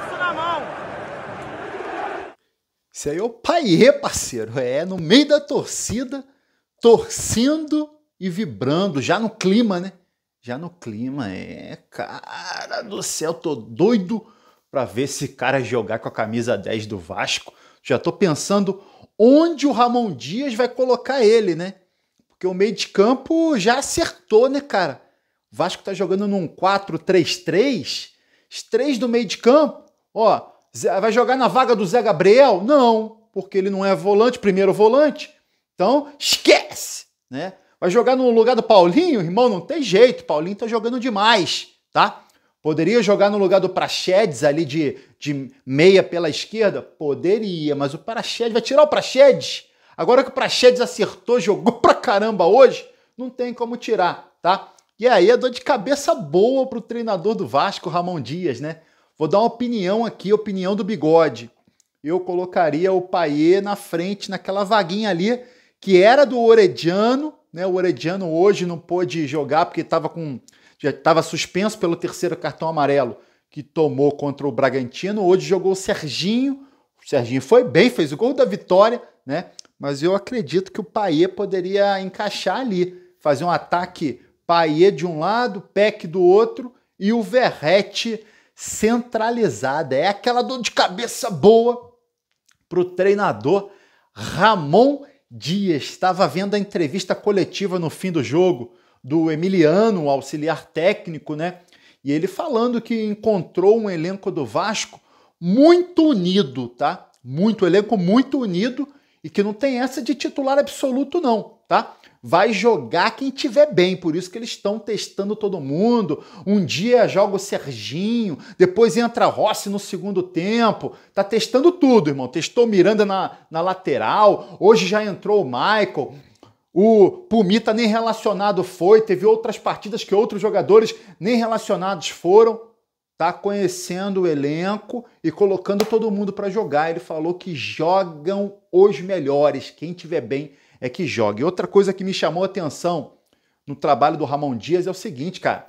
braço na mão. Isso aí é o paiê, parceiro. É, no meio da torcida, torcendo e vibrando, já no clima, né? Já no clima, é. Cara do céu, tô doido para ver esse cara jogar com a camisa 10 do Vasco. Já tô pensando onde o Ramon Dias vai colocar ele, né? Porque o meio de campo já acertou, né, cara? O Vasco tá jogando num 4-3-3. Os três do meio de campo Ó, vai jogar na vaga do Zé Gabriel? Não, porque ele não é volante, primeiro volante. Então, esquece, né? Vai jogar no lugar do Paulinho, irmão, não tem jeito. Paulinho tá jogando demais, tá? Poderia jogar no lugar do Praxedes ali de, de meia pela esquerda? Poderia, mas o Praxedes vai tirar o Praxedes. Agora que o Praxedes acertou, jogou pra caramba hoje, não tem como tirar, tá? E aí é dor de cabeça boa pro treinador do Vasco, Ramon Dias, né? Vou dar uma opinião aqui, opinião do bigode. Eu colocaria o Paier na frente, naquela vaguinha ali, que era do Orediano, né? O Orediano hoje não pôde jogar porque estava com já estava suspenso pelo terceiro cartão amarelo que tomou contra o Bragantino. Hoje jogou o Serginho. O Serginho foi bem, fez o gol da vitória, né? Mas eu acredito que o Paier poderia encaixar ali, fazer um ataque Paier de um lado, Peck do outro e o Verrete centralizada. É aquela dor de cabeça boa para o treinador Ramon Dias. Estava vendo a entrevista coletiva no fim do jogo do Emiliano, auxiliar técnico, né? E ele falando que encontrou um elenco do Vasco muito unido, tá? Muito elenco muito unido e que não tem essa de titular absoluto, não, tá? Vai jogar quem tiver bem, por isso que eles estão testando todo mundo. Um dia joga o Serginho, depois entra Rossi no segundo tempo. Tá testando tudo, irmão. Testou Miranda na, na lateral, hoje já entrou o Michael. O Pumita nem relacionado foi, teve outras partidas que outros jogadores nem relacionados foram tá conhecendo o elenco e colocando todo mundo para jogar. Ele falou que jogam os melhores. Quem tiver bem é que jogue. Outra coisa que me chamou a atenção no trabalho do Ramon Dias é o seguinte, cara.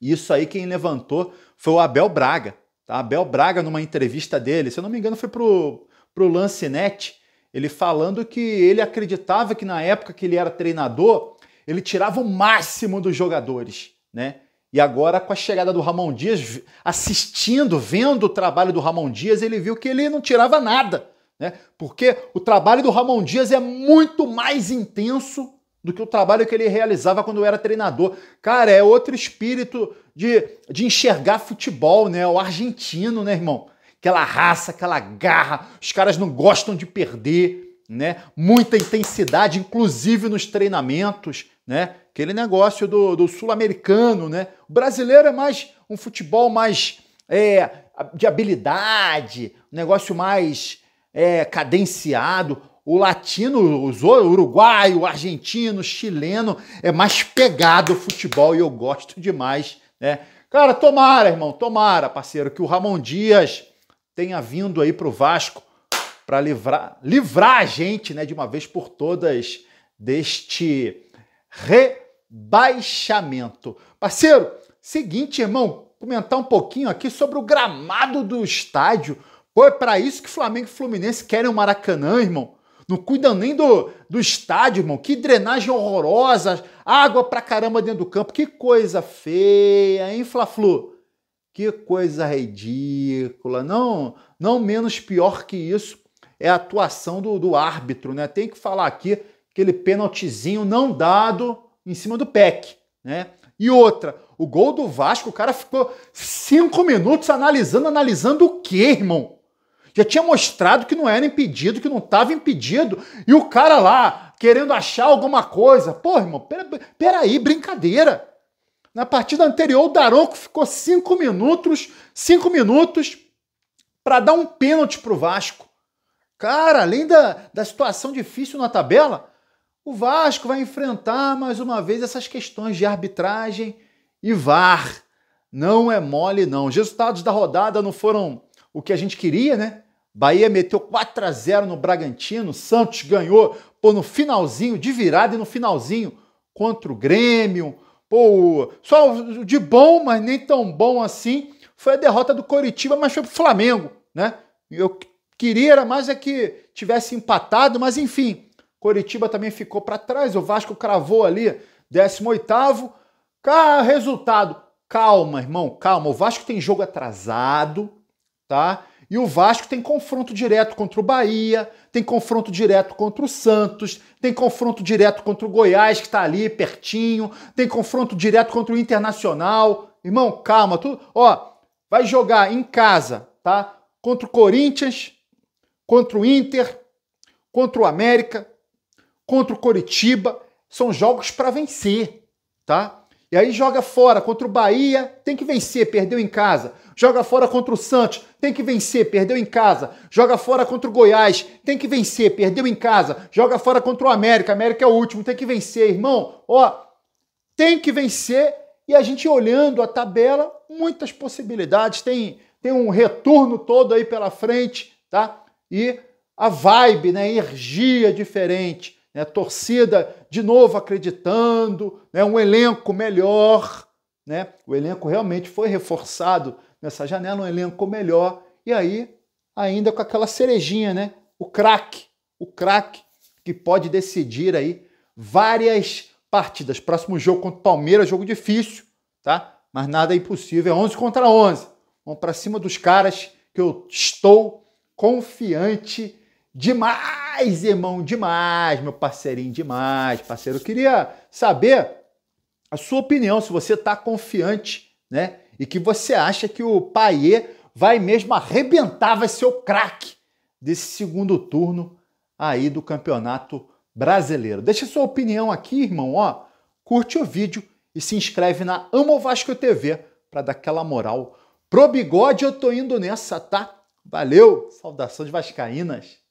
Isso aí quem levantou foi o Abel Braga. Tá? Abel Braga, numa entrevista dele, se eu não me engano, foi pro, pro Lancinete, ele falando que ele acreditava que na época que ele era treinador, ele tirava o máximo dos jogadores, né? E agora, com a chegada do Ramon Dias, assistindo, vendo o trabalho do Ramon Dias, ele viu que ele não tirava nada. Né? Porque o trabalho do Ramon Dias é muito mais intenso do que o trabalho que ele realizava quando era treinador. Cara, é outro espírito de, de enxergar futebol, né? O argentino, né, irmão? Aquela raça, aquela garra, os caras não gostam de perder, né? Muita intensidade, inclusive nos treinamentos né? Aquele negócio do, do sul-americano, né? O brasileiro é mais um futebol mais é, de habilidade, um negócio mais é, cadenciado. O latino, o uruguaio, argentino, chileno, é mais pegado o futebol e eu gosto demais, né? Cara, tomara, irmão, tomara, parceiro, que o Ramon Dias tenha vindo aí pro Vasco para livrar, livrar a gente, né, de uma vez por todas deste rebaixamento. Parceiro, seguinte, irmão, comentar um pouquinho aqui sobre o gramado do estádio. Pô, é para isso que Flamengo e Fluminense querem o Maracanã, irmão. Não cuidam nem do, do estádio, irmão. Que drenagem horrorosa, água pra caramba dentro do campo. Que coisa feia, hein, Fla-Flu? Que coisa ridícula. Não, não menos pior que isso é a atuação do, do árbitro, né? Tem que falar aqui aquele pênaltizinho não dado em cima do PEC, né? E outra, o gol do Vasco, o cara ficou cinco minutos analisando, analisando o quê, irmão? Já tinha mostrado que não era impedido, que não estava impedido, e o cara lá querendo achar alguma coisa. Pô, irmão, pera, peraí, brincadeira. Na partida anterior, o Daronco ficou cinco minutos, cinco minutos para dar um pênalti pro Vasco. Cara, além da, da situação difícil na tabela, o Vasco vai enfrentar mais uma vez essas questões de arbitragem e VAR. Não é mole, não. Os resultados da rodada não foram o que a gente queria, né? Bahia meteu 4 a 0 no Bragantino, Santos ganhou pô, no finalzinho, de virada e no finalzinho, contra o Grêmio. Pô, só de bom, mas nem tão bom assim, foi a derrota do Coritiba, mas foi pro Flamengo, né? Eu queria era mais é que tivesse empatado, mas enfim, Coritiba também ficou para trás. O Vasco cravou ali, 18 resultado. Calma, irmão, calma. O Vasco tem jogo atrasado, tá? E o Vasco tem confronto direto contra o Bahia, tem confronto direto contra o Santos, tem confronto direto contra o Goiás, que está ali pertinho, tem confronto direto contra o Internacional. Irmão, calma, tu, ó, vai jogar em casa, tá? Contra o Corinthians, contra o Inter, contra o América, contra o Coritiba, são jogos para vencer, tá? E aí joga fora contra o Bahia, tem que vencer, perdeu em casa. Joga fora contra o Santos, tem que vencer, perdeu em casa. Joga fora contra o Goiás, tem que vencer, perdeu em casa. Joga fora contra o América, América é o último, tem que vencer, irmão. Ó, tem que vencer e a gente olhando a tabela, muitas possibilidades, tem tem um retorno todo aí pela frente, tá? E a vibe, né, energia diferente né? torcida de novo acreditando, né? um elenco melhor. Né? O elenco realmente foi reforçado nessa janela, um elenco melhor. E aí, ainda com aquela cerejinha, né? o craque, o craque que pode decidir aí várias partidas. Próximo jogo contra o Palmeiras, jogo difícil, tá? Mas nada é impossível, é 11 contra 11. Vamos para cima dos caras que eu estou confiante demais. Demais, irmão, demais, meu parceirinho, demais, parceiro. Eu queria saber a sua opinião, se você está confiante, né? E que você acha que o Paier vai mesmo arrebentar, vai ser o craque desse segundo turno aí do Campeonato Brasileiro. Deixa sua opinião aqui, irmão, ó. Curte o vídeo e se inscreve na Amo Vasco TV para dar aquela moral. Pro bigode eu tô indo nessa, tá? Valeu! Saudações vascaínas!